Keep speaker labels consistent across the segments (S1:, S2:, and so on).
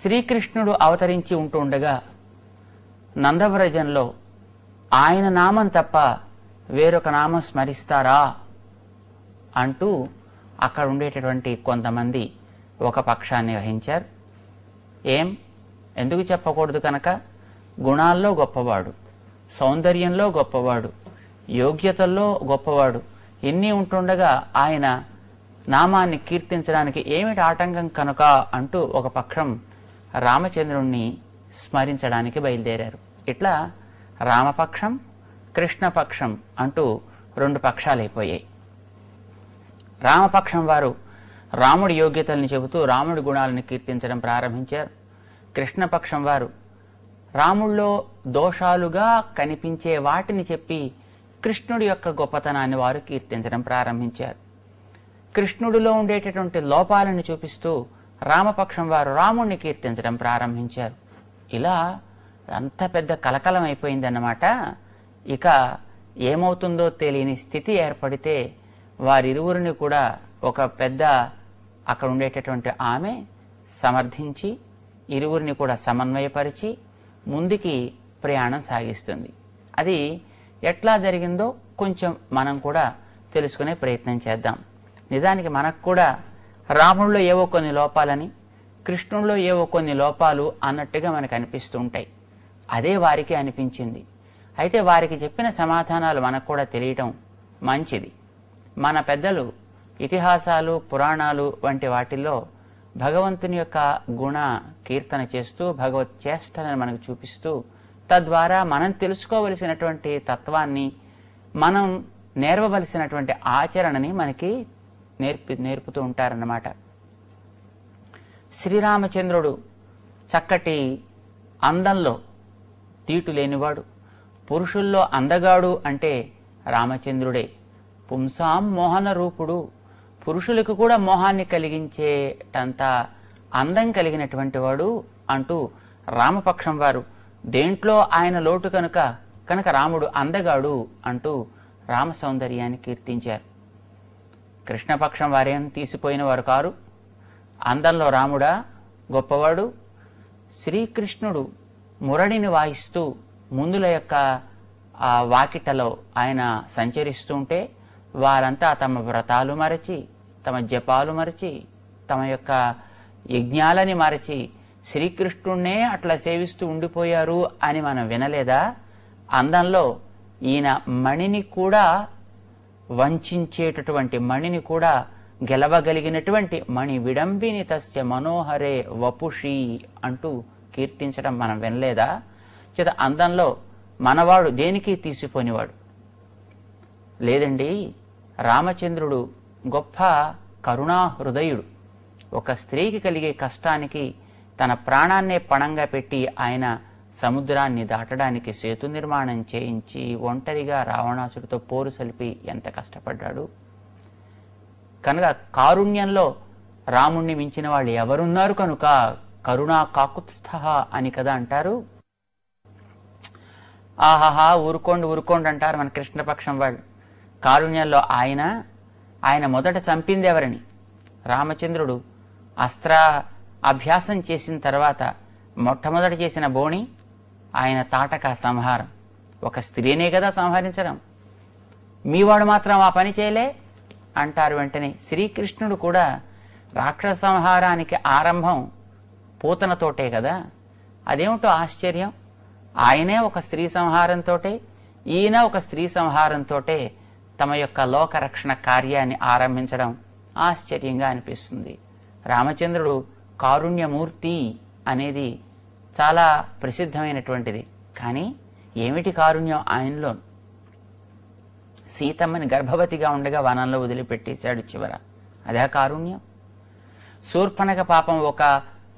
S1: శ్రీకృష్ణుడు అవతరించి ఉంటుండగా నందవ్రజంలో ఆయన నామం తప్ప వేరొక నామం స్మరిస్తారా అంటూ అక్కడ ఉండేటటువంటి కొంతమంది ఒక పక్షాన్ని వహించారు ఏం ఎందుకు చెప్పకూడదు కనుక గుణాల్లో గొప్పవాడు సౌందర్యంలో గొప్పవాడు యోగ్యతల్లో గొప్పవాడు ఇన్ని ఉంటుండగా ఆయన నామాన్ని కీర్తించడానికి ఏమిటి ఆటంకం కనుక అంటూ ఒక పక్షం రామచంద్రుణ్ణి స్మరించడానికి బయలుదేరారు ఇట్లా రామపక్షం కృష్ణపక్షం అంటూ రెండు పక్షాలైపోయాయి రామపక్షం వారు రాముడి యోగ్యతల్ని చెబుతూ రాముడి గుణాలను కీర్తించడం ప్రారంభించారు కృష్ణపక్షం వారు రాముళ్ళో దోషాలుగా కనిపించే వాటిని చెప్పి కృష్ణుడి యొక్క గొప్పతనాన్ని వారు కీర్తించడం ప్రారంభించారు కృష్ణుడిలో ఉండేటటువంటి లోపాలను చూపిస్తూ రామపక్షం వారు రాముణ్ణి కీర్తించడం ప్రారంభించారు ఇలా అంత పెద్ద కలకలం అయిపోయిందన్నమాట ఇక ఏమవుతుందో తెలియని స్థితి ఏర్పడితే వారిరువురిని కూడా ఒక పెద్ద అక్కడ ఉండేటటువంటి ఆమె సమర్థించి ఇరువురిని కూడా సమన్వయపరిచి ముందుకి ప్రయాణం సాగిస్తుంది అది ఎట్లా జరిగిందో కొంచెం మనం కూడా తెలుసుకునే ప్రయత్నం చేద్దాం నిజానికి మనకు కూడా రాముడిలో ఏవో కొన్ని లోపాలని కృష్ణుడిలో ఏవో కొన్ని లోపాలు అన్నట్టుగా మనకు అనిపిస్తుంటాయి అదే వారికి అనిపించింది అయితే వారికి చెప్పిన సమాధానాలు మనకు కూడా తెలియటం మంచిది మన పెద్దలు ఇతిహాసాలు పురాణాలు వంటి వాటిల్లో భగవంతుని యొక్క గుణ కీర్తన చేస్తూ భగవత్ చేష్టలను మనకు చూపిస్తూ తద్వారా మనం తెలుసుకోవలసినటువంటి తత్వాన్ని మనం నేర్వవలసినటువంటి ఆచరణని మనకి నేర్పి నేర్పుతూ ఉంటారన్నమాట శ్రీరామచంద్రుడు చక్కటి అందంలో తీటు లేనివాడు పురుషుల్లో అందగాడు అంటే రామచంద్రుడే పుంసాం మోహన రూపుడు పురుషులకు కూడా మోహాన్ని కలిగించేటంత అందం కలిగినటువంటి వాడు అంటూ రామపక్షం వారు దేంట్లో ఆయన లోటు కనుక కనుక రాముడు అందగాడు అంటూ రామ సౌందర్యాన్ని కీర్తించారు కృష్ణపక్షం వారేం తీసిపోయిన వారు కారు అందంలో రాముడా గొప్పవాడు శ్రీకృష్ణుడు మురడిని వాయిస్తూ ముందుల యొక్క ఆ వాకిటలో ఆయన సంచరిస్తుంటే వారంతా తమ వ్రతాలు మరచి తమ జపాలు మరచి తమ యొక్క యజ్ఞాలని మరచి శ్రీకృష్ణుడినే అట్లా సేవిస్తూ ఉండిపోయారు అని మనం వినలేదా అందంలో ఈయన మణిని కూడా వంచేటటువంటి మణిని కూడా గెలవగలిగినటువంటి మణి విడంబిని తస్య మనోహరే వపుషి అంటూ కీర్తించడం మనం వినలేదా చేత అందంలో మనవాడు దేనికి తీసిపోనివాడు లేదండి రామచంద్రుడు గొప్ప కరుణా హృదయుడు ఒక స్త్రీకి కలిగే కష్టానికి తన ప్రాణాన్నే పణంగా పెట్టి ఆయన సముద్రాన్ని దాటడానికి సేతు నిర్మాణం చేయించి ఒంటరిగా రావణాసుడితో పోరు సలిపి ఎంత కష్టపడ్డాడు కనుక కారుణ్యంలో రాముణ్ణి మించిన వాళ్ళు ఎవరున్నారు కనుక కరుణా కాకుత్స్థ అని కదా అంటారు ఆహాహా ఊరుకోండి ఊరుకోండి అంటారు మన కృష్ణపక్షం వాళ్ళు కారుణ్యంలో ఆయన ఆయన మొదట చంపింది ఎవరిని రామచంద్రుడు అస్త్ర అభ్యాసం చేసిన తర్వాత మొట్టమొదట చేసిన బోణి ఆయన తాటక సంహారం ఒక స్త్రీనే కదా సంహరించడం మీవాడు మాత్రం ఆ పని చేయలే అంటారు వెంటనే శ్రీకృష్ణుడు కూడా రాక్షస సంహారానికి ఆరంభం పూతనతోటే కదా అదేమిటో ఆశ్చర్యం ఆయనే ఒక స్త్రీ సంహారంతో ఈయన ఒక స్త్రీ సంహారంతో తమ యొక్క లోకరక్షణ కార్యాన్ని ఆరంభించడం ఆశ్చర్యంగా అనిపిస్తుంది రామచంద్రుడు కారుణ్యమూర్తి అనేది చాలా ప్రసిద్ధమైనటువంటిది కానీ ఏమిటి కారుణ్యం ఆయనలో సీతమ్మని గర్భవతిగా ఉండగా వనంలో వదిలిపెట్టేశాడు చివర అదే కారుణ్యం శూర్పణక పాపం ఒక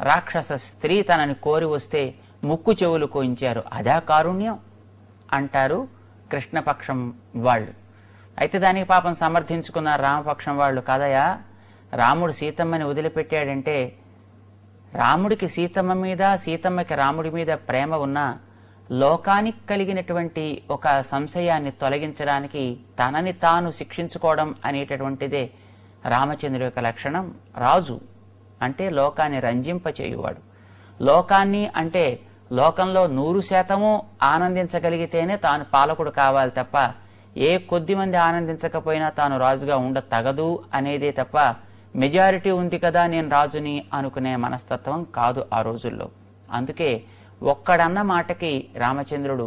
S1: రాక్షస స్త్రీ తనని కోరి వస్తే ముక్కు చెవులు కోయించారు అదే కారుణ్యం అంటారు కృష్ణపక్షం వాళ్ళు అయితే దానికి పాపం సమర్థించుకున్న రామపక్షం వాళ్ళు కాదయా రాముడు సీతమ్మని వదిలిపెట్టాడంటే రాముడికి సీతమ్మ మీద సీతమ్మకి రాముడి మీద ప్రేమ ఉన్న లోకానికి కలిగినటువంటి ఒక సంశయాన్ని తొలగించడానికి తనని తాను శిక్షించుకోవడం అనేటటువంటిదే రామచంద్రుడి యొక్క లక్షణం రాజు అంటే లోకాన్ని రంజింపచేయువాడు లోకాన్ని అంటే లోకంలో నూరు శాతము ఆనందించగలిగితేనే తాను పాలకుడు కావాలి తప్ప ఏ కొద్ది మంది ఆనందించకపోయినా తాను రాజుగా ఉండ తగదు అనేదే తప్ప మెజారిటీ ఉంది కదా నేను రాజుని అనుకునే మనస్తత్వం కాదు ఆ రోజుల్లో అందుకే ఒక్కడన్న మాటకి రామచంద్రుడు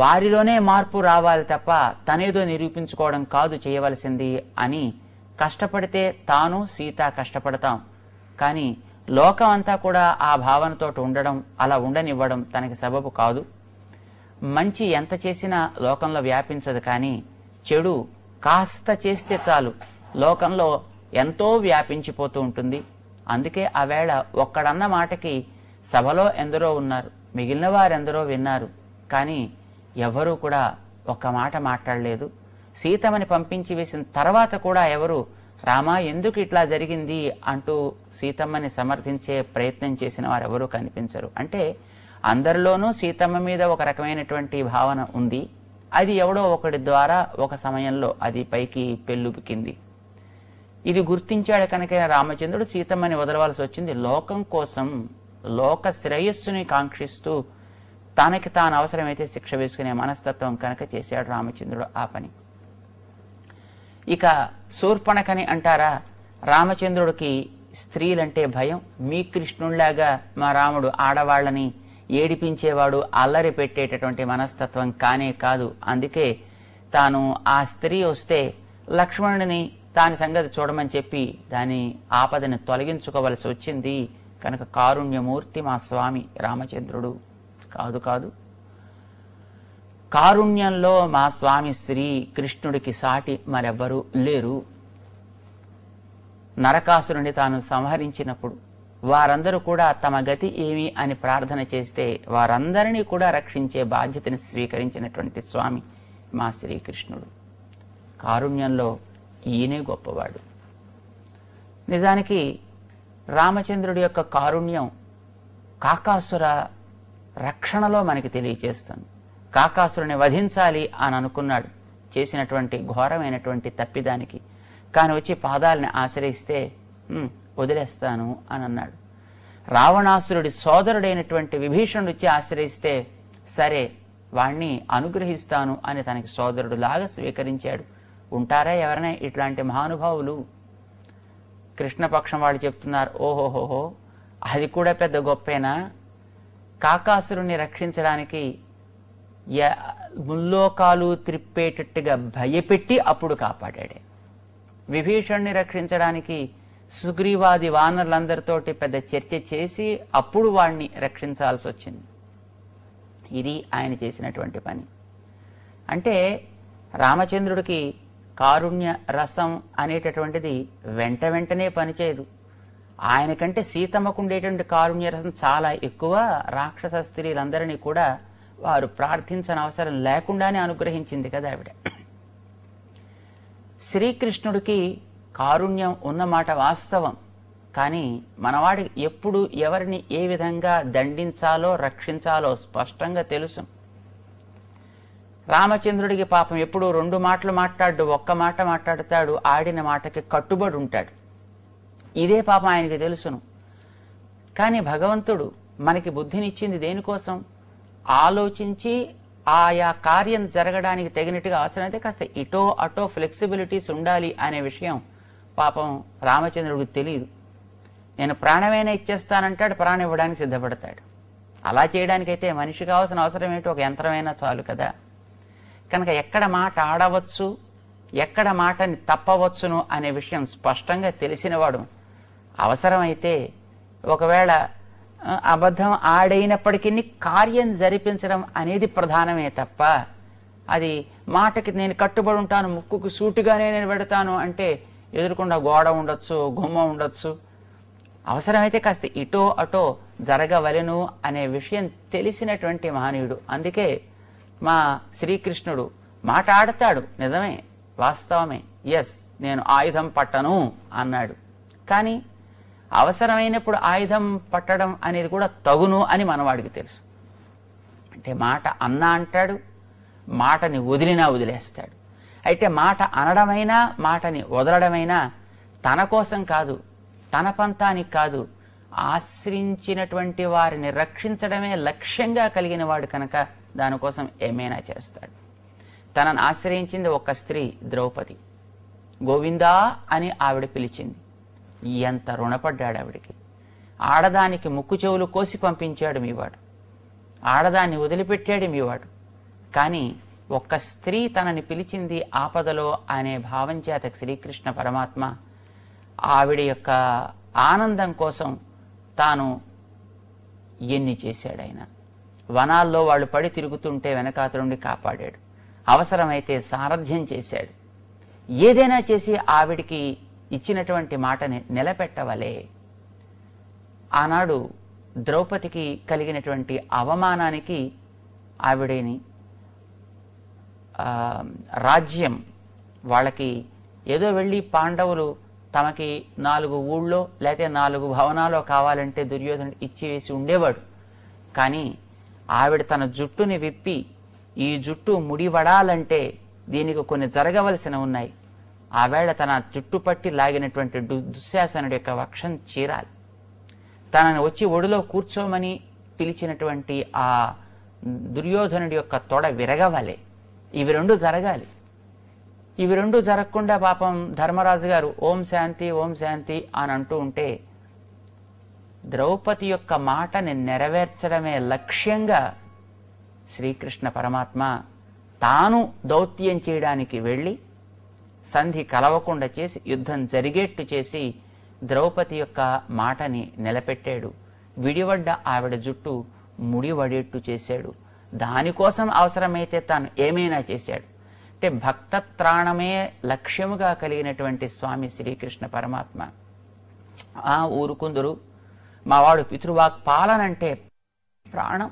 S1: వారిలోనే మార్పు రావాలి తప్ప తనేదో నిరూపించుకోవడం కాదు చేయవలసింది అని కష్టపడితే తాను సీత కష్టపడతాం కానీ లోకం అంతా కూడా ఆ భావనతో ఉండడం అలా ఉండనివ్వడం తనకి సబబు కాదు మంచి ఎంత చేసినా లోకంలో వ్యాపించదు కానీ చెడు కాస్త చేస్తే చాలు లోకంలో ఎంతో వ్యాపించిపోతూ ఉంటుంది అందుకే ఆవేళ ఒక్కడన్న మాటకి సభలో ఎందరో ఉన్నారు మిగిలిన వారెందరో విన్నారు కానీ ఎవరూ కూడా ఒక్క మాట మాట్లాడలేదు సీతమని పంపించి వేసిన తర్వాత కూడా ఎవరు రామా ఎందుకు ఇట్లా జరిగింది అంటూ సీతమ్మని సమర్థించే ప్రయత్నం చేసిన వారు ఎవరూ కనిపించరు అంటే అందరిలోనూ సీతమ్మ మీద ఒక రకమైనటువంటి భావన ఉంది అది ఎవడో ఒకటి ద్వారా ఒక సమయంలో అది పైకి పెళ్ళుబికింది ఇది గుర్తించాడు కనుక రామచంద్రుడు సీతమ్మని వదలవలసి వచ్చింది లోకం కోసం లోక శ్రేయస్సుని కాంక్షిస్తూ తనకి తాను అవసరమైతే శిక్ష వేసుకునే మనస్తత్వం కనుక చేశాడు రామచంద్రుడు ఆ పని ఇక శూర్పణకని అంటారా రామచంద్రుడికి స్త్రీలంటే భయం మీ కృష్ణుళ్లాగా మా రాముడు ఆడవాళ్ళని ఏడిపించేవాడు అల్లరి పెట్టేటటువంటి మనస్తత్వం కానే కాదు అందుకే తాను ఆ స్త్రీ వస్తే లక్ష్మణుడిని దాని సంగతి చూడమని చెప్పి దాని ఆపదని తొలగించుకోవలసి వచ్చింది కనుక కారుణ్యమూర్తి మా స్వామి రామచంద్రుడు కాదు కాదు కారుణ్యంలో మా స్వామి శ్రీ కృష్ణుడికి సాటి మరెవ్వరూ లేరు నరకాసురుని తాను సంహరించినప్పుడు వారందరూ కూడా తమ గతి ఏమి అని ప్రార్థన చేస్తే వారందరినీ కూడా రక్షించే బాధ్యతని స్వీకరించినటువంటి స్వామి మా శ్రీకృష్ణుడు కారుణ్యంలో ఈయనే గొప్పవాడు నిజానికి రామచంద్రుడి యొక్క కారుణ్యం కాకాసుర రక్షణలో మనకి తెలియచేస్తుంది కాకాసురుని వధించాలి అని అనుకున్నాడు చేసినటువంటి ఘోరమైనటువంటి తప్పిదానికి కాని వచ్చి పాదాలని ఆశ్రయిస్తే వదిలేస్తాను అని అన్నాడు రావణాసురుడి సోదరుడైనటువంటి విభీషణుడు వచ్చి ఆశ్రయిస్తే సరే వాణ్ణి అనుగ్రహిస్తాను అని తనకి లాగా స్వీకరించాడు ఉంటారా ఎవరైనా ఇట్లాంటి మహానుభావులు కృష్ణపక్షం వాళ్ళు చెప్తున్నారు ఓహోహోహో అది కూడా పెద్ద గొప్పేనా కాకాసురుణ్ణి రక్షించడానికి ముల్లోకాలు త్రిప్పేటట్టుగా భయపెట్టి అప్పుడు కాపాడాడే విభీషణ్ణి రక్షించడానికి సుగ్రీవాది వానరులందరితోటి పెద్ద చర్చ చేసి అప్పుడు వాణ్ణి రక్షించాల్సి వచ్చింది ఇది ఆయన చేసినటువంటి పని అంటే రామచంద్రుడికి కారుణ్య రసం అనేటటువంటిది వెంట వెంటనే పనిచేయదు ఆయన కంటే సీతమ్మకు ఉండేటువంటి కారుణ్య రసం చాలా ఎక్కువ రాక్షస స్త్రీలందరినీ కూడా వారు ప్రార్థించని అవసరం లేకుండానే అనుగ్రహించింది కదా ఆవిడ శ్రీకృష్ణుడికి కారుణ్యం ఉన్నమాట వాస్తవం కానీ మనవాడి ఎప్పుడు ఎవరిని ఏ విధంగా దండించాలో రక్షించాలో స్పష్టంగా తెలుసు రామచంద్రుడికి పాపం ఎప్పుడూ రెండు మాటలు మాట్లాడు ఒక్క మాట మాట్లాడతాడు ఆడిన మాటకి కట్టుబడి ఉంటాడు ఇదే పాపం ఆయనకి తెలుసును కానీ భగవంతుడు మనకి బుద్ధినిచ్చింది దేనికోసం ఆలోచించి ఆయా కార్యం జరగడానికి తగినట్టుగా అవసరం అయితే కాస్త ఇటో అటో ఫ్లెక్సిబిలిటీస్ ఉండాలి అనే విషయం పాపం రామచంద్రుడికి తెలియదు నేను ప్రాణమైనా ఇచ్చేస్తానంటాడు ప్రాణం ఇవ్వడానికి సిద్ధపడతాడు అలా చేయడానికైతే మనిషికి కావాల్సిన అవసరం ఏంటి ఒక యంత్రమైనా చాలు కదా కనుక ఎక్కడ మాట ఆడవచ్చు ఎక్కడ మాటని తప్పవచ్చును అనే విషయం స్పష్టంగా తెలిసినవాడు అవసరమైతే ఒకవేళ అబద్ధం ఆడైనప్పటికీ కార్యం జరిపించడం అనేది ప్రధానమే తప్ప అది మాటకి నేను కట్టుబడి ఉంటాను ముక్కుకు సూటుగానే నేను పెడతాను అంటే ఎదురుకుండా గోడ ఉండొచ్చు గుమ్మ ఉండొచ్చు అవసరమైతే కాస్త ఇటో అటో జరగవలను అనే విషయం తెలిసినటువంటి మహనీయుడు అందుకే మా శ్రీకృష్ణుడు మాట్లాడతాడు నిజమే వాస్తవమే ఎస్ నేను ఆయుధం పట్టను అన్నాడు కానీ అవసరమైనప్పుడు ఆయుధం పట్టడం అనేది కూడా తగును అని మనవాడికి తెలుసు అంటే మాట అన్నా అంటాడు మాటని వదిలినా వదిలేస్తాడు అయితే మాట అనడమైనా మాటని వదలడమైనా తన కోసం కాదు తన పంతానికి కాదు ఆశ్రయించినటువంటి వారిని రక్షించడమే లక్ష్యంగా కలిగిన వాడు కనుక దానికోసం ఏమైనా చేస్తాడు తనను ఆశ్రయించింది ఒక స్త్రీ ద్రౌపది గోవిందా అని ఆవిడ పిలిచింది ఎంత రుణపడ్డాడు ఆవిడికి ఆడదానికి ముక్కు చెవులు కోసి పంపించాడు మీవాడు ఆడదాన్ని వదిలిపెట్టాడు మీవాడు కానీ ఒక్క స్త్రీ తనని పిలిచింది ఆపదలో అనే భావం చేత శ్రీకృష్ణ పరమాత్మ ఆవిడ యొక్క ఆనందం కోసం తాను ఎన్ని చేశాడైనా వనాల్లో వాళ్ళు పడి తిరుగుతుంటే వెనకాతల నుండి కాపాడాడు అవసరమైతే సారథ్యం చేశాడు ఏదైనా చేసి ఆవిడికి ఇచ్చినటువంటి మాటని నిలబెట్టవలే ఆనాడు ద్రౌపదికి కలిగినటువంటి అవమానానికి ఆవిడని రాజ్యం వాళ్ళకి ఏదో వెళ్ళి పాండవులు తమకి నాలుగు ఊళ్ళో లేకపోతే నాలుగు భవనాలో కావాలంటే దుర్యోధనుడు ఇచ్చి వేసి ఉండేవాడు కానీ ఆవిడ తన జుట్టుని విప్పి ఈ జుట్టు ముడివడాలంటే దీనికి కొన్ని జరగవలసిన ఉన్నాయి ఆవేళ తన జుట్టు పట్టి లాగినటువంటి దుశ్శాసనుడి యొక్క వక్షం చీరాలి తనని వచ్చి ఒడిలో కూర్చోమని పిలిచినటువంటి ఆ దుర్యోధనుడి యొక్క తొడ విరగవలె ఇవి రెండు జరగాలి ఇవి రెండు జరగకుండా పాపం ధర్మరాజు గారు ఓం శాంతి ఓం శాంతి అని అంటూ ఉంటే ద్రౌపది యొక్క మాటని నెరవేర్చడమే లక్ష్యంగా శ్రీకృష్ణ పరమాత్మ తాను దౌత్యం చేయడానికి వెళ్ళి సంధి కలవకుండా చేసి యుద్ధం జరిగేట్టు చేసి ద్రౌపది యొక్క మాటని నిలబెట్టాడు విడివడ్డ ఆవిడ జుట్టు ముడివడేట్టు చేశాడు దానికోసం అవసరమైతే తాను ఏమైనా చేశాడు అంటే భక్తత్రాణమే లక్ష్యముగా కలిగినటువంటి స్వామి శ్రీకృష్ణ పరమాత్మ ఆ ఊరుకుందరు మావాడు పితృవాక్ పాలన అంటే ప్రాణం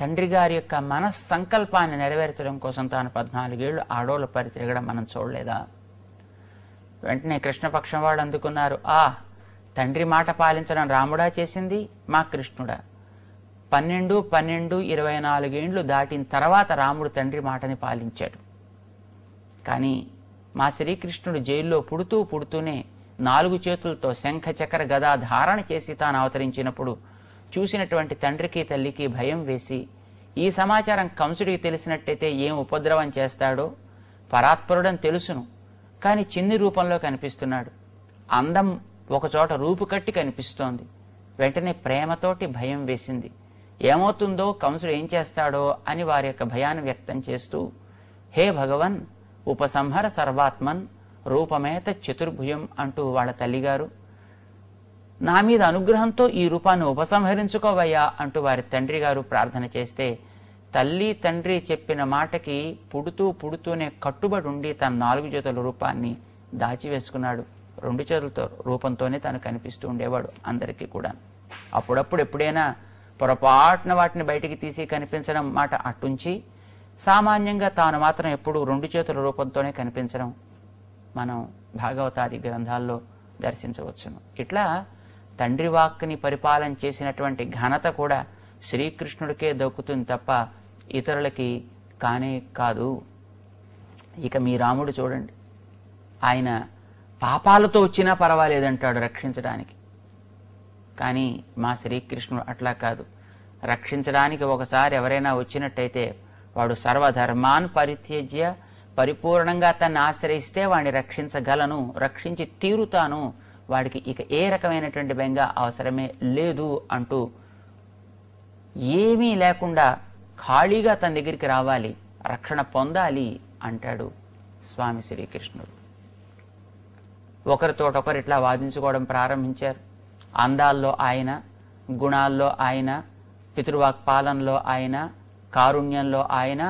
S1: తండ్రి గారి యొక్క మనస్సంకల్పాన్ని నెరవేర్చడం కోసం తాను పద్నాలుగేళ్లు ఆడోళ్ళ పరి తిరగడం మనం చూడలేదా వెంటనే కృష్ణపక్షం వాళ్ళు అందుకున్నారు ఆ తండ్రి మాట పాలించడం రాముడా చేసింది మా కృష్ణుడా పన్నెండు పన్నెండు ఇరవై నాలుగేండ్లు దాటిన తర్వాత రాముడు తండ్రి మాటని పాలించాడు కానీ మా శ్రీకృష్ణుడు జైల్లో పుడుతూ పుడుతూనే నాలుగు చేతులతో శంఖ చక్ర గదా ధారణ చేసి తాను అవతరించినప్పుడు చూసినటువంటి తండ్రికి తల్లికి భయం వేసి ఈ సమాచారం కంసుడికి తెలిసినట్టయితే ఏం ఉపద్రవం చేస్తాడో పరాత్పరుడని తెలుసును కానీ చిన్ని రూపంలో కనిపిస్తున్నాడు అందం ఒకచోట రూపుకట్టి కనిపిస్తోంది వెంటనే ప్రేమతోటి భయం వేసింది ఏమవుతుందో కంసుడు ఏం చేస్తాడో అని వారి యొక్క భయాన్ని వ్యక్తం చేస్తూ హే భగవన్ ఉపసంహర సర్వాత్మన్ రూపమేత చతుర్భుజం అంటూ వాళ్ళ తల్లిగారు నా మీద అనుగ్రహంతో ఈ రూపాన్ని ఉపసంహరించుకోవయ్యా అంటూ వారి తండ్రి గారు ప్రార్థన చేస్తే తల్లి తండ్రి చెప్పిన మాటకి పుడుతూ పుడుతూనే కట్టుబడి ఉండి తన నాలుగు జతల రూపాన్ని దాచివేసుకున్నాడు రెండు చేతులతో రూపంతోనే తను కనిపిస్తూ ఉండేవాడు అందరికీ కూడా అప్పుడప్పుడు ఎప్పుడైనా పొరపాటున వాటిని బయటికి తీసి కనిపించడం మాట అట్టుంచి సామాన్యంగా తాను మాత్రం ఎప్పుడూ రెండు చేతుల రూపంతోనే కనిపించడం మనం భాగవతాది గ్రంథాల్లో దర్శించవచ్చును ఇట్లా తండ్రి వాక్ని పరిపాలన చేసినటువంటి ఘనత కూడా శ్రీకృష్ణుడికే దొక్కుతుంది తప్ప ఇతరులకి కానే కాదు ఇక మీ రాముడు చూడండి ఆయన పాపాలతో వచ్చినా పర్వాలేదంటాడు రక్షించడానికి కానీ మా శ్రీకృష్ణుడు అట్లా కాదు రక్షించడానికి ఒకసారి ఎవరైనా వచ్చినట్టయితే వాడు సర్వధర్మాన్ పరిత్యజ్య పరిపూర్ణంగా తను ఆశ్రయిస్తే వాడిని రక్షించగలను రక్షించి తీరుతాను వాడికి ఇక ఏ రకమైనటువంటి బెంగ అవసరమే లేదు అంటూ ఏమీ లేకుండా ఖాళీగా తన దగ్గరికి రావాలి రక్షణ పొందాలి అంటాడు స్వామి శ్రీకృష్ణుడు ఒకరితోటొకరు ఇట్లా వాదించుకోవడం ప్రారంభించారు అందాల్లో ఆయన గుణాల్లో ఆయన పితృవాక్ పాలనలో ఆయన కారుణ్యంలో ఆయన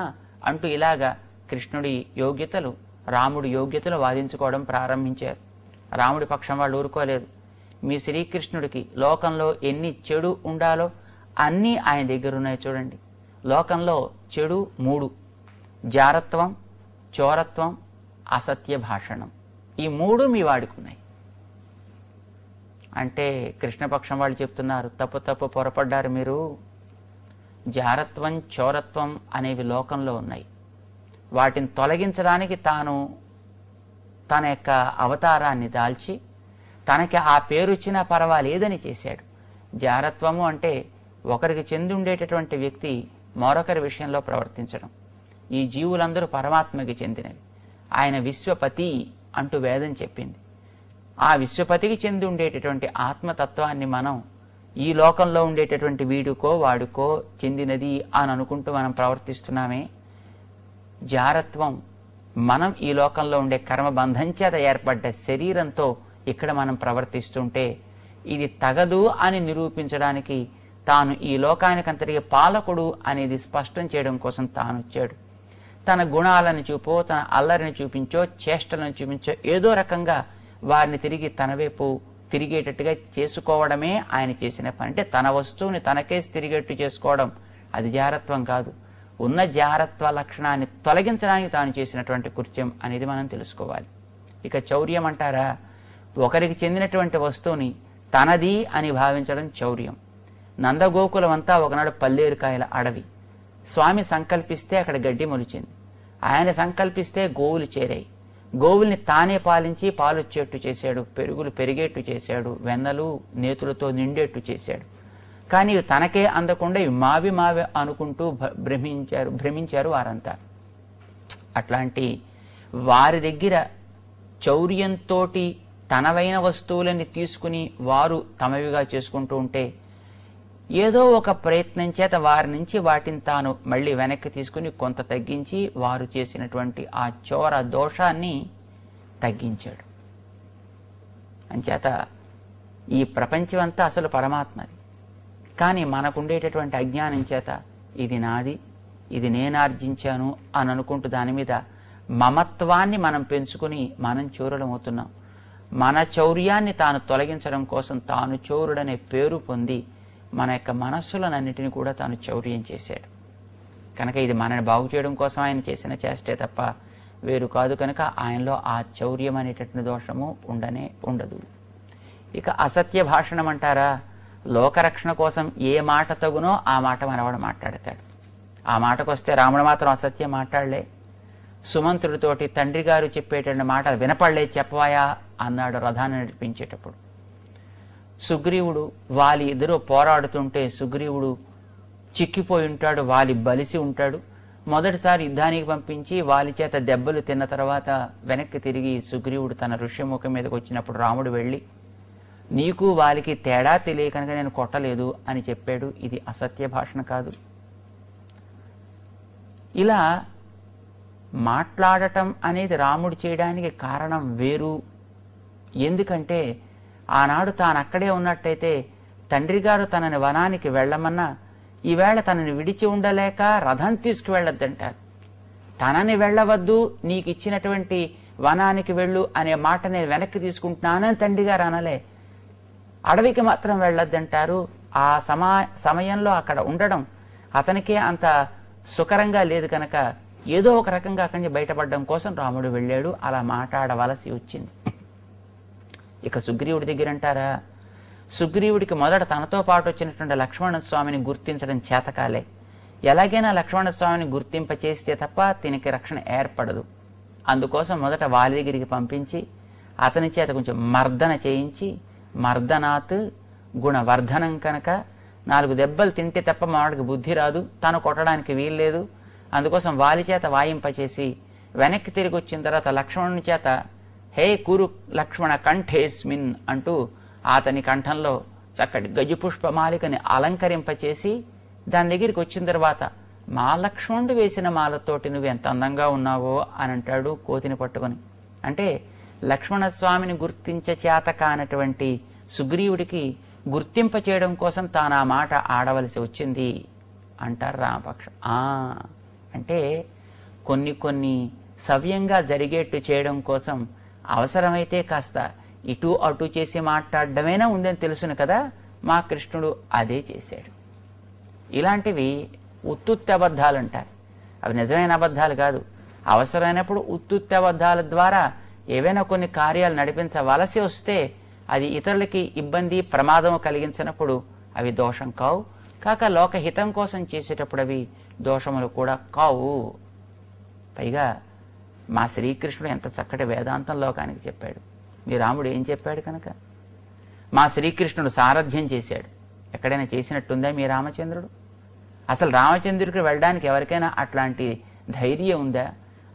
S1: అంటూ ఇలాగా కృష్ణుడి యోగ్యతలు రాముడి యోగ్యతలు వాదించుకోవడం ప్రారంభించారు రాముడి పక్షం వాళ్ళు ఊరుకోలేదు మీ శ్రీకృష్ణుడికి లోకంలో ఎన్ని చెడు ఉండాలో అన్నీ ఆయన దగ్గర ఉన్నాయి చూడండి లోకంలో చెడు మూడు జారత్వం చోరత్వం అసత్య భాషణం ఈ మూడు మీ వాడుకున్నాయి అంటే కృష్ణపక్షం వాళ్ళు చెప్తున్నారు తప్పు తప్పు పొరపడ్డారు మీరు జారత్వం చోరత్వం అనేవి లోకంలో ఉన్నాయి వాటిని తొలగించడానికి తాను తన యొక్క అవతారాన్ని దాల్చి తనకి ఆ పేరు వచ్చినా పర్వాలేదని చేశాడు జారత్వము అంటే ఒకరికి చెంది ఉండేటటువంటి వ్యక్తి మరొకరి విషయంలో ప్రవర్తించడం ఈ జీవులందరూ పరమాత్మకి చెందినవి ఆయన విశ్వపతి అంటూ వేదం చెప్పింది ఆ విశ్వపతికి చెంది ఉండేటటువంటి ఆత్మతత్వాన్ని మనం ఈ లోకంలో ఉండేటటువంటి వీడుకో వాడుకో చెందినది అని అనుకుంటూ మనం ప్రవర్తిస్తున్నామే జారత్వం మనం ఈ లోకంలో ఉండే కర్మబంధం చేత ఏర్పడ్డ శరీరంతో ఇక్కడ మనం ప్రవర్తిస్తుంటే ఇది తగదు అని నిరూపించడానికి తాను ఈ లోకానికి అంతటి పాలకుడు అనేది స్పష్టం చేయడం కోసం తాను వచ్చాడు తన గుణాలను చూపో తన అల్లరిని చూపించో చేష్టలను చూపించో ఏదో రకంగా వారిని తిరిగి తన వైపు తిరిగేటట్టుగా చేసుకోవడమే ఆయన చేసిన పని అంటే తన వస్తువుని తనకే తిరిగేట్టు చేసుకోవడం అది జారత్వం కాదు ఉన్న జారత్వ లక్షణాన్ని తొలగించడానికి తాను చేసినటువంటి కృత్యం అనేది మనం తెలుసుకోవాలి ఇక చౌర్యం అంటారా ఒకరికి చెందినటువంటి వస్తువుని తనది అని భావించడం చౌర్యం నందగోకులం అంతా ఒకనాడు పల్లేరుకాయల అడవి స్వామి సంకల్పిస్తే అక్కడ గడ్డి మొలిచింది ఆయన సంకల్పిస్తే గోవులు చేరాయి గోవుల్ని తానే పాలించి పాలొచ్చేట్టు చేశాడు పెరుగులు పెరిగేట్టు చేశాడు వెన్నలు నేతులతో నిండేట్టు చేశాడు కానీ ఇవి తనకే అందకుండా ఇవి మావి మావి అనుకుంటూ భ్రమించారు భ్రమించారు వారంతా అట్లాంటి వారి దగ్గర చౌర్యంతో తనవైన వస్తువులని తీసుకుని వారు తమవిగా చేసుకుంటూ ఉంటే ఏదో ఒక ప్రయత్నం చేత వారి నుంచి వాటిని తాను మళ్ళీ వెనక్కి తీసుకుని కొంత తగ్గించి వారు చేసినటువంటి ఆ చోర దోషాన్ని తగ్గించాడు అంచేత ఈ ప్రపంచం అంతా అసలు పరమాత్మది కానీ మనకుండేటటువంటి అజ్ఞానం చేత ఇది నాది ఇది నేను ఆర్జించాను అని అనుకుంటూ దాని మీద మమత్వాన్ని మనం పెంచుకుని మనం చోరులమవుతున్నాం మన చౌర్యాన్ని తాను తొలగించడం కోసం తాను చౌరుడనే పేరు పొంది మన యొక్క మనస్సులనన్నిటిని కూడా తాను చౌర్యం చేశాడు కనుక ఇది మనని బాగు చేయడం కోసం ఆయన చేసిన చేష్టే తప్ప వేరు కాదు కనుక ఆయనలో ఆ చౌర్యం అనేటటువంటి దోషము ఉండనే ఉండదు ఇక అసత్య భాషణం అంటారా లోకరక్షణ కోసం ఏ మాట తగునో ఆ మాట మనవాడు మాట్లాడతాడు ఆ మాటకు వస్తే రాముడు మాత్రం అసత్యం మాట్లాడలే సుమంత్రుడితోటి తండ్రి గారు చెప్పేటువంటి మాట వినపడలే చెప్పవాయా అన్నాడు రథాన్ని నడిపించేటప్పుడు సుగ్రీవుడు వాలి ఇద్దరు పోరాడుతుంటే సుగ్రీవుడు చిక్కిపోయి ఉంటాడు వాలి బలిసి ఉంటాడు మొదటిసారి యుద్ధానికి పంపించి వాలి చేత దెబ్బలు తిన్న తర్వాత వెనక్కి తిరిగి సుగ్రీవుడు తన ఋష్యముఖం మీదకి వచ్చినప్పుడు రాముడు వెళ్ళి నీకు వాళ్ళకి తేడా తెలియ కనుక నేను కొట్టలేదు అని చెప్పాడు ఇది అసత్య భాషణ కాదు ఇలా మాట్లాడటం అనేది రాముడు చేయడానికి కారణం వేరు ఎందుకంటే ఆనాడు తాను అక్కడే ఉన్నట్టయితే తండ్రి గారు తనని వనానికి వెళ్ళమన్నా ఈవేళ తనని విడిచి ఉండలేక రథం తీసుకువెళ్ళొద్దంటారు తనని వెళ్ళవద్దు నీకు ఇచ్చినటువంటి వనానికి వెళ్ళు అనే మాట నేను వెనక్కి తీసుకుంటున్నానని తండ్రి గారు అనలే అడవికి మాత్రం వెళ్ళొద్దంటారు ఆ సమా సమయంలో అక్కడ ఉండడం అతనికే అంత సుకరంగా లేదు కనుక ఏదో ఒక రకంగా అక్కడి నుంచి బయటపడడం కోసం రాముడు వెళ్ళాడు అలా మాట్లాడవలసి వచ్చింది ఇక సుగ్రీవుడి దగ్గర అంటారా సుగ్రీవుడికి మొదట తనతో పాటు వచ్చినటువంటి లక్ష్మణ స్వామిని గుర్తించడం చేతకాలే ఎలాగైనా లక్ష్మణ స్వామిని గుర్తింప చేస్తే తప్ప తినికి రక్షణ ఏర్పడదు అందుకోసం మొదట వాలి దగ్గరికి పంపించి అతని చేత కొంచెం మర్దన చేయించి మర్దనాత్ గుణవర్ధనం కనుక నాలుగు దెబ్బలు తింటే తప్ప మాడికి బుద్ధి రాదు తను కొట్టడానికి వీల్లేదు అందుకోసం వాలి చేత వాయింపచేసి వెనక్కి తిరిగి వచ్చిన తర్వాత లక్ష్మణుని చేత హే కురు లక్ష్మణ కంఠేస్మిన్ అంటూ అతని కంఠంలో చక్కటి మాలికని అలంకరింపచేసి దాని దగ్గరికి వచ్చిన తర్వాత మా లక్ష్మణుడు వేసిన మాలతోటి నువ్వు ఎంత అందంగా ఉన్నావో అని అంటాడు కోతిని పట్టుకొని అంటే లక్ష్మణస్వామిని గుర్తించ చేత కానటువంటి సుగ్రీవుడికి గుర్తింప చేయడం కోసం తాను ఆ మాట ఆడవలసి వచ్చింది అంటారు రామపక్ష అంటే కొన్ని కొన్ని సవ్యంగా జరిగేట్టు చేయడం కోసం అవసరమైతే కాస్త ఇటు అటు చేసి మాట్లాడడమైనా ఉందని తెలుసును కదా మా కృష్ణుడు అదే చేశాడు ఇలాంటివి ఉత్తుత్తి అబద్ధాలు అంటారు అవి నిజమైన అబద్ధాలు కాదు అవసరమైనప్పుడు ఉత్తుత్తి అబద్ధాల ద్వారా ఏవైనా కొన్ని కార్యాలు నడిపించవలసి వస్తే అది ఇతరులకి ఇబ్బంది ప్రమాదం కలిగించినప్పుడు అవి దోషం కావు కాక లోకహితం కోసం చేసేటప్పుడు అవి దోషములు కూడా కావు పైగా మా శ్రీకృష్ణుడు ఎంత చక్కటి వేదాంతం లోకానికి చెప్పాడు మీ రాముడు ఏం చెప్పాడు కనుక మా శ్రీకృష్ణుడు సారథ్యం చేశాడు ఎక్కడైనా చేసినట్టుందా మీ రామచంద్రుడు అసలు రామచంద్రుడికి వెళ్ళడానికి ఎవరికైనా అట్లాంటి ధైర్యం ఉందా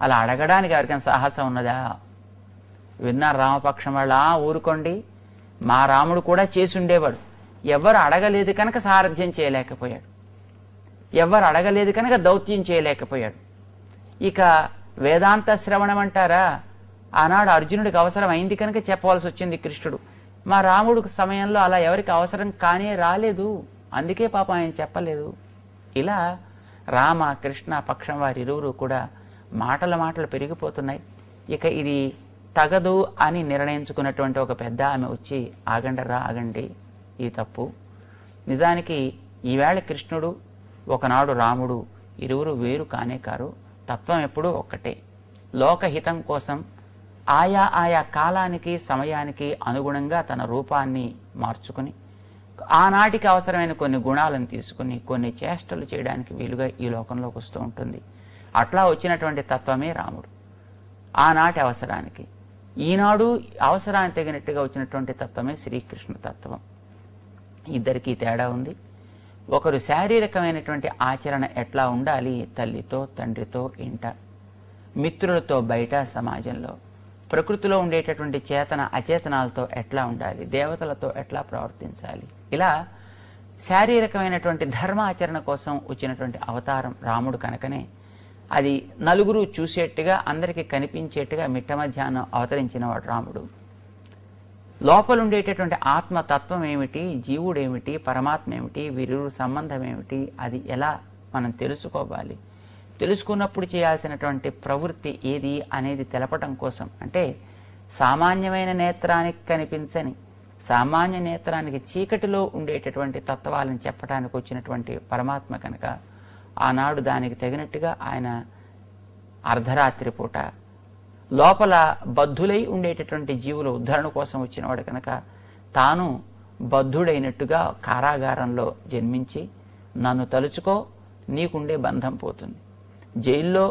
S1: అలా అడగడానికి ఎవరికైనా సాహసం ఉన్నదా విన్నారు రామపక్షం వాళ్ళ ఊరుకోండి మా రాముడు కూడా చేసి ఉండేవాడు ఎవరు అడగలేదు కనుక సారథ్యం చేయలేకపోయాడు ఎవరు అడగలేదు కనుక దౌత్యం చేయలేకపోయాడు ఇక వేదాంత శ్రవణం అంటారా ఆనాడు అర్జునుడికి అవసరం అయింది కనుక చెప్పవలసి వచ్చింది కృష్ణుడు మా రాముడు సమయంలో అలా ఎవరికి అవసరం కానే రాలేదు అందుకే పాప ఆయన చెప్పలేదు ఇలా రామ కృష్ణ పక్షం వారి ఇరువురు కూడా మాటల మాటలు పెరిగిపోతున్నాయి ఇక ఇది తగదు అని నిర్ణయించుకున్నటువంటి ఒక పెద్ద ఆమె వచ్చి ఆగండరా ఆగండి ఈ తప్పు నిజానికి ఈవేళ కృష్ణుడు ఒకనాడు రాముడు ఇరువురు వేరు కానే కారు తత్వం ఎప్పుడూ ఒక్కటే లోకహితం కోసం ఆయా ఆయా కాలానికి సమయానికి అనుగుణంగా తన రూపాన్ని మార్చుకుని ఆనాటికి అవసరమైన కొన్ని గుణాలను తీసుకుని కొన్ని చేష్టలు చేయడానికి వీలుగా ఈ లోకంలోకి వస్తూ ఉంటుంది అట్లా వచ్చినటువంటి తత్వమే రాముడు ఆనాటి అవసరానికి ఈనాడు అవసరానికి తగినట్టుగా వచ్చినటువంటి తత్వమే శ్రీకృష్ణ తత్వం ఇద్దరికీ తేడా ఉంది ఒకరు శారీరకమైనటువంటి ఆచరణ ఎట్లా ఉండాలి తల్లితో తండ్రితో ఇంట మిత్రులతో బయట సమాజంలో ప్రకృతిలో ఉండేటటువంటి చేతన అచేతనాలతో ఎట్లా ఉండాలి దేవతలతో ఎట్లా ప్రవర్తించాలి ఇలా శారీరకమైనటువంటి ధర్మ ఆచరణ కోసం వచ్చినటువంటి అవతారం రాముడు కనుకనే అది నలుగురు చూసేట్టుగా అందరికీ కనిపించేట్టుగా మిట్ట మధ్యాహ్నం అవతరించిన వాడు రాముడు లోపల ఉండేటటువంటి ఆత్మతత్వం ఏమిటి జీవుడేమిటి పరమాత్మ ఏమిటి వీరు సంబంధం ఏమిటి అది ఎలా మనం తెలుసుకోవాలి తెలుసుకున్నప్పుడు చేయాల్సినటువంటి ప్రవృత్తి ఏది అనేది తెలపటం కోసం అంటే సామాన్యమైన నేత్రానికి కనిపించని సామాన్య నేత్రానికి చీకటిలో ఉండేటటువంటి తత్వాలను చెప్పడానికి వచ్చినటువంటి పరమాత్మ కనుక ఆనాడు దానికి తగినట్టుగా ఆయన అర్ధరాత్రి పూట లోపల బద్ధులై ఉండేటటువంటి జీవుల ఉద్ధరణ కోసం వచ్చినవాడు కనుక తాను బద్ధుడైనట్టుగా కారాగారంలో జన్మించి నన్ను తలుచుకో నీకుండే బంధం పోతుంది జైల్లో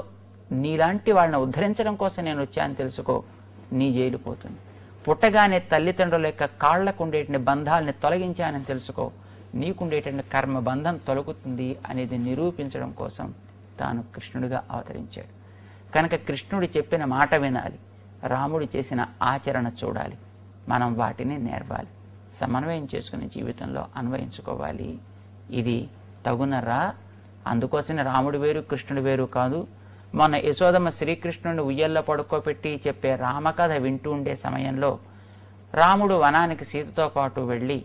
S1: నీలాంటి వాళ్ళని ఉద్ధరించడం కోసం నేను వచ్చాను తెలుసుకో నీ జైలు పోతుంది పుట్టగానే తల్లిదండ్రుల యొక్క కాళ్లకు ఉండేటి బంధాలని తొలగించానని తెలుసుకో నీకుండేటువంటి కర్మ బంధం తొలగుతుంది అనేది నిరూపించడం కోసం తాను కృష్ణుడిగా అవతరించాడు కనుక కృష్ణుడు చెప్పిన మాట వినాలి రాముడు చేసిన ఆచరణ చూడాలి మనం వాటిని నేర్వాలి సమన్వయం చేసుకుని జీవితంలో అన్వయించుకోవాలి ఇది తగునరా అందుకోసమే రాముడు వేరు కృష్ణుడు వేరు కాదు మన యశోదమ్మ శ్రీకృష్ణుడిని ఉయ్యల్లో పడుకోపెట్టి చెప్పే రామకథ వింటూ ఉండే సమయంలో రాముడు వనానికి సీతతో పాటు వెళ్ళి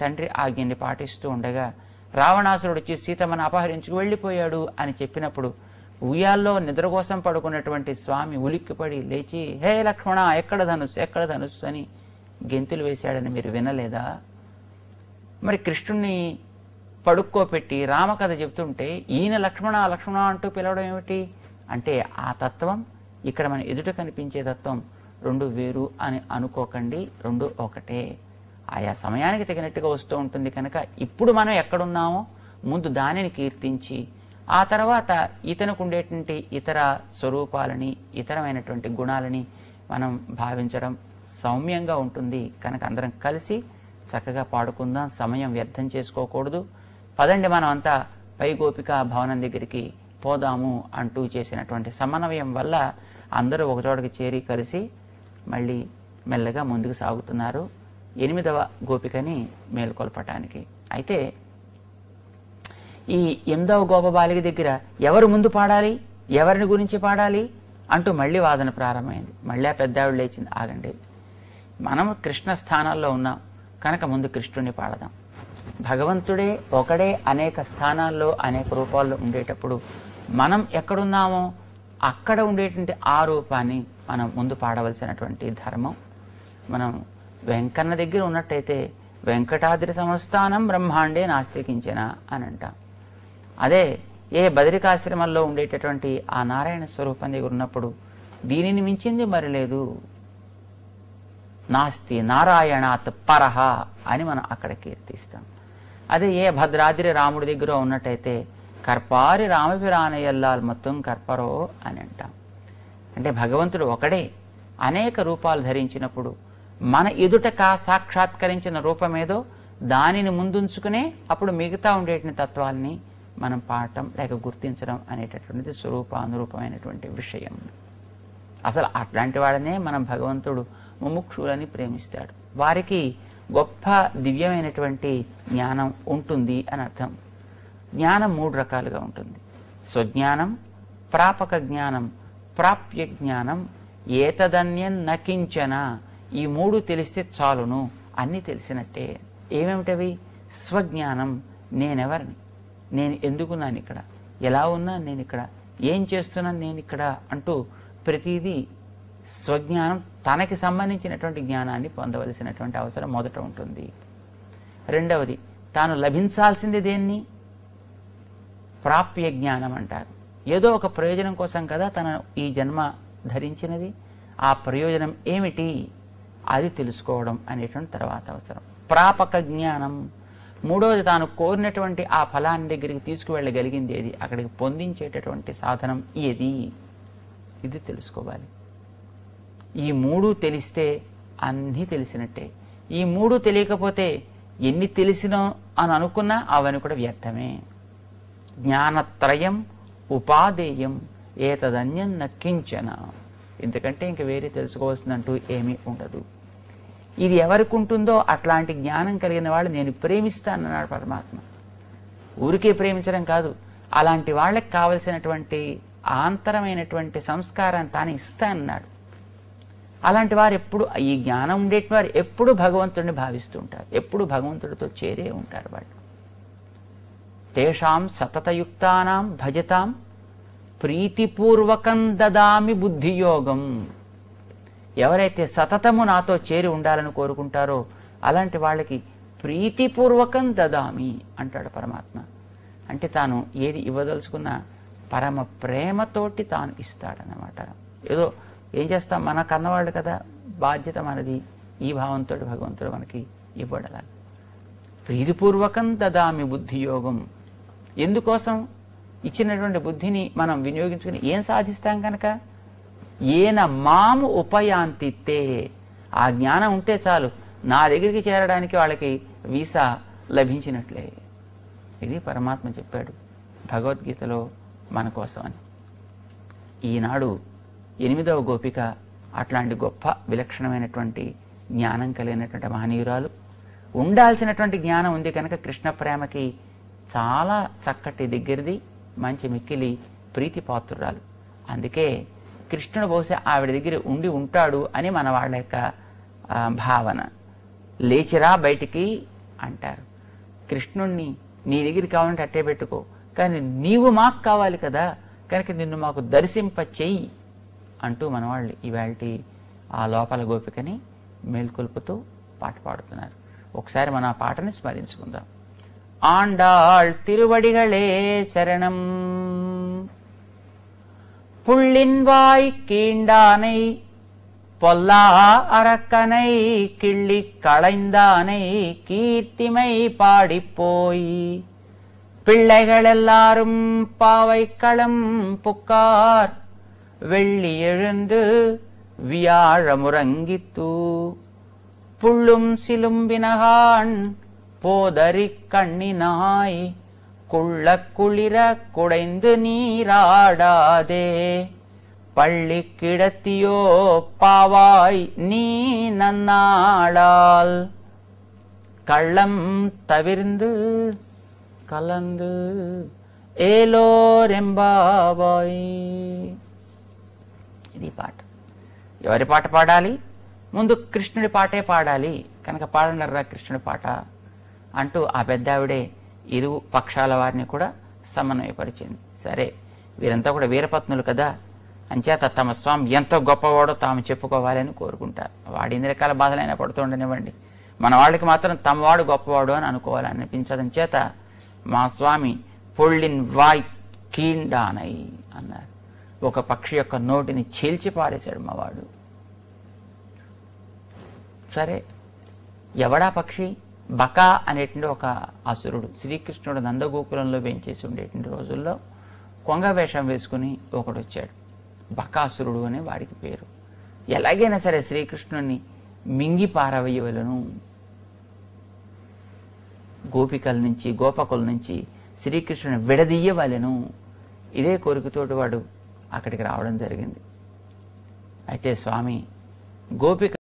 S1: తండ్రి ఆజ్ఞని పాటిస్తూ ఉండగా రావణాసురుడు వచ్చి సీతమ్మను అపహరించుకు వెళ్ళిపోయాడు అని చెప్పినప్పుడు ఉయ్యాల్లో నిద్ర కోసం పడుకున్నటువంటి స్వామి ఉలిక్కిపడి లేచి హే లక్ష్మణ ఎక్కడ ధనుస్సు ఎక్కడ ధనుస్సు అని గెంతులు వేశాడని మీరు వినలేదా మరి కృష్ణుణ్ణి పడుక్కోపెట్టి రామకథ చెబుతుంటే ఈయన లక్ష్మణ లక్ష్మణ అంటూ పిలవడం ఏమిటి అంటే ఆ తత్వం ఇక్కడ మన ఎదుట కనిపించే తత్వం రెండు వేరు అని అనుకోకండి రెండు ఒకటే ఆయా సమయానికి తగినట్టుగా వస్తూ ఉంటుంది కనుక ఇప్పుడు మనం ఎక్కడున్నామో ముందు దానిని కీర్తించి ఆ తర్వాత ఇతనికి ఉండేటువంటి ఇతర స్వరూపాలని ఇతరమైనటువంటి గుణాలని మనం భావించడం సౌమ్యంగా ఉంటుంది కనుక అందరం కలిసి చక్కగా పాడుకుందాం సమయం వ్యర్థం చేసుకోకూడదు పదండి మనం అంతా పైగోపిక భవనం దగ్గరికి పోదాము అంటూ చేసినటువంటి సమన్వయం వల్ల అందరూ ఒకచోటకి చేరి కలిసి మళ్ళీ మెల్లగా ముందుకు సాగుతున్నారు ఎనిమిదవ గోపికని మేల్కొల్పటానికి అయితే ఈ ఎనిమిదవ గోప బాలిక దగ్గర ఎవరు ముందు పాడాలి ఎవరిని గురించి పాడాలి అంటూ మళ్ళీ వాదన ప్రారంభమైంది మళ్ళీ పెద్ద ఆవిడ లేచింది ఆగండి మనం కృష్ణ స్థానాల్లో ఉన్నాం కనుక ముందు కృష్ణుని పాడదాం భగవంతుడే ఒకడే అనేక స్థానాల్లో అనేక రూపాల్లో ఉండేటప్పుడు మనం ఎక్కడున్నామో అక్కడ ఉండేటువంటి ఆ రూపాన్ని మనం ముందు పాడవలసినటువంటి ధర్మం మనం వెంకన్న దగ్గర ఉన్నట్టయితే వెంకటాద్రి సంస్థానం బ్రహ్మాండే నాస్తికించిన అని అంట అదే ఏ బదరికాశ్రమంలో ఉండేటటువంటి ఆ నారాయణ స్వరూపం దగ్గర ఉన్నప్పుడు దీనిని మించింది మరి లేదు నాస్తి నారాయణాత్ పరహ అని మనం అక్కడ కీర్తిస్తాం అదే ఏ భద్రాద్రి రాముడి దగ్గర ఉన్నట్టయితే కర్పారి రామపిరానయల్లాల్ మొత్తం కర్పరో అని అంటాం అంటే భగవంతుడు ఒకడే అనేక రూపాలు ధరించినప్పుడు మన ఎదుట కా సాక్షాత్కరించిన రూపమేదో దానిని ముందుంచుకునే అప్పుడు మిగతా ఉండేటువంటి తత్వాల్ని మనం పాడటం లేక గుర్తించడం అనేటటువంటిది స్వరూపానురూపమైనటువంటి విషయం అసలు అట్లాంటి వాడనే మనం భగవంతుడు ముముక్షులని ప్రేమిస్తాడు వారికి గొప్ప దివ్యమైనటువంటి జ్ఞానం ఉంటుంది అని అర్థం జ్ఞానం మూడు రకాలుగా ఉంటుంది స్వజ్ఞానం ప్రాపక జ్ఞానం ప్రాప్య జ్ఞానం ఏతదన్యం నకించనా ఈ మూడు తెలిస్తే చాలును అన్నీ తెలిసినట్టే ఏమేమిటవి స్వజ్ఞానం నేనెవరిని నేను ఎందుకున్నాను ఇక్కడ ఎలా ఉన్నాను నేను ఇక్కడ ఏం చేస్తున్నాను నేను ఇక్కడ అంటూ ప్రతిదీ స్వజ్ఞానం తనకి సంబంధించినటువంటి జ్ఞానాన్ని పొందవలసినటువంటి అవసరం మొదట ఉంటుంది రెండవది తాను లభించాల్సింది దేన్ని ప్రాప్య జ్ఞానం అంటారు ఏదో ఒక ప్రయోజనం కోసం కదా తన ఈ జన్మ ధరించినది ఆ ప్రయోజనం ఏమిటి అది తెలుసుకోవడం అనేటువంటి తర్వాత అవసరం ప్రాపక జ్ఞానం మూడోది తాను కోరినటువంటి ఆ ఫలాన్ని దగ్గరికి తీసుకువెళ్ళగలిగింది ఏది అక్కడికి పొందించేటటువంటి సాధనం ఏది ఇది తెలుసుకోవాలి ఈ మూడు తెలిస్తే అన్నీ తెలిసినట్టే ఈ మూడు తెలియకపోతే ఎన్ని తెలిసినో అని అనుకున్నా అవన్నీ కూడా వ్యర్థమే జ్ఞానత్రయం ఉపాధేయం ఏతదన్యం నక్కించన ఎందుకంటే ఇంక వేరే తెలుసుకోవాల్సిందంటూ ఏమీ ఉండదు ఇది ఎవరికి ఉంటుందో అట్లాంటి జ్ఞానం కలిగిన వాళ్ళు నేను ప్రేమిస్తానన్నాడు పరమాత్మ ఊరికే ప్రేమించడం కాదు అలాంటి వాళ్ళకి కావలసినటువంటి ఆంతరమైనటువంటి సంస్కారాన్ని తాను ఇస్తానన్నాడు అలాంటి వారు ఎప్పుడు ఈ జ్ఞానం ఉండేటి వారు ఎప్పుడు భగవంతుడిని భావిస్తుంటారు ఎప్పుడు భగవంతుడితో చేరే ఉంటారు వాళ్ళు తేషాం సతతయుక్తానాం భజతాం ప్రీతిపూర్వకం దదామి బుద్ధియోగం ఎవరైతే సతతము నాతో చేరి ఉండాలని కోరుకుంటారో అలాంటి వాళ్ళకి ప్రీతిపూర్వకం దదామి అంటాడు పరమాత్మ అంటే తాను ఏది ఇవ్వదలుచుకున్న పరమ ప్రేమతోటి తాను ఇస్తాడనమాట ఏదో ఏం చేస్తాం మన కన్నవాళ్ళు కదా బాధ్యత మనది ఈ భావంతో భగవంతుడు మనకి ఇవ్వడలా ప్రీతిపూర్వకం దదామి బుద్ధియోగం ఎందుకోసం ఇచ్చినటువంటి బుద్ధిని మనం వినియోగించుకుని ఏం సాధిస్తాం కనుక ఈయన మాము ఉపయాంతిత్తే ఆ జ్ఞానం ఉంటే చాలు నా దగ్గరికి చేరడానికి వాళ్ళకి వీసా లభించినట్లే ఇది పరమాత్మ చెప్పాడు భగవద్గీతలో మన కోసం అని ఈనాడు ఎనిమిదవ గోపిక అట్లాంటి గొప్ప విలక్షణమైనటువంటి జ్ఞానం కలిగినటువంటి మహనీయురాలు ఉండాల్సినటువంటి జ్ఞానం ఉంది కనుక కృష్ణ ప్రేమకి చాలా చక్కటి దగ్గరది మంచి మిక్కిలి ప్రీతిపాత్రురాలు అందుకే కృష్ణుడు బహుశా ఆవిడ దగ్గర ఉండి ఉంటాడు అని మన వాళ్ళ యొక్క భావన లేచిరా బయటికి అంటారు కృష్ణుణ్ణి నీ దగ్గర కావాలంటే అట్టే పెట్టుకో కానీ నీవు మాకు కావాలి కదా కనుక నిన్ను మాకు దర్శింప చెయ్యి అంటూ మనవాళ్ళు ఇవాళ ఆ లోపల గోపికని మేల్కొల్పుతూ పాట పాడుతున్నారు ఒకసారి మన ఆ పాటని స్మరించుకుందాం ఆండాళ్ తిరువడిగళే శరణం புள்ளின் வாய் கீண்டானை பொல்லா அரக்கனை கிள்ளி களைந்தானை கீர்த்திமை பாடிப்போய் பிள்ளைகள் எல்லாரும் பாவைக்களம் புக்கார் வெள்ளி எழுந்து வியாழமுறங்கித்தூ புள்ளும் சிலும்பினகான் போதறி கண்ணினாய் குள்ள குளிர குடைந்து நீராடாதே பள்ளி கிடத்தியோ பாவாய் நீ நன்னாளால் கள்ளம் தவிர்ந்து கலந்து ఏలోరెంబాబాయి ఇది పాట ఎవరి పాట పాడాలి ముందు కృష్ణుడి పాటే పాడాలి కనుక పాడనర్రా కృష్ణుడి పాట అంటూ ఆ పెద్దావిడే ఇరు పక్షాల వారిని కూడా సమన్వయపరిచింది సరే వీరంతా కూడా వీరపత్నులు కదా అంచేత తమ స్వామి ఎంతో గొప్పవాడో తాము చెప్పుకోవాలని కోరుకుంటారు వాడు ఇన్ని రకాల బాధలైనా పడుతుండనివ్వండి మన వాళ్ళకి మాత్రం తమవాడు గొప్పవాడు అని అనుకోవాలని అనిపించడం చేత మా స్వామి పొళ్ళిన్ వాయ్ కీండానై అన్నారు ఒక పక్షి యొక్క నోటిని చీల్చి పారేశాడు మావాడు సరే ఎవడా పక్షి బక అనేటువంటి ఒక అసురుడు శ్రీకృష్ణుడు నందగోకులంలో పెంచేసి ఉండేటువంటి రోజుల్లో కొంగ వేషం వేసుకుని ఒకడు వచ్చాడు బకాసురుడు అనే వాడికి పేరు ఎలాగైనా సరే శ్రీకృష్ణుని మింగి పారవయ్యవలను గోపికల నుంచి గోపకుల నుంచి శ్రీకృష్ణుని విడదీయవలను ఇదే కోరికతోటి వాడు అక్కడికి రావడం జరిగింది అయితే స్వామి గోపిక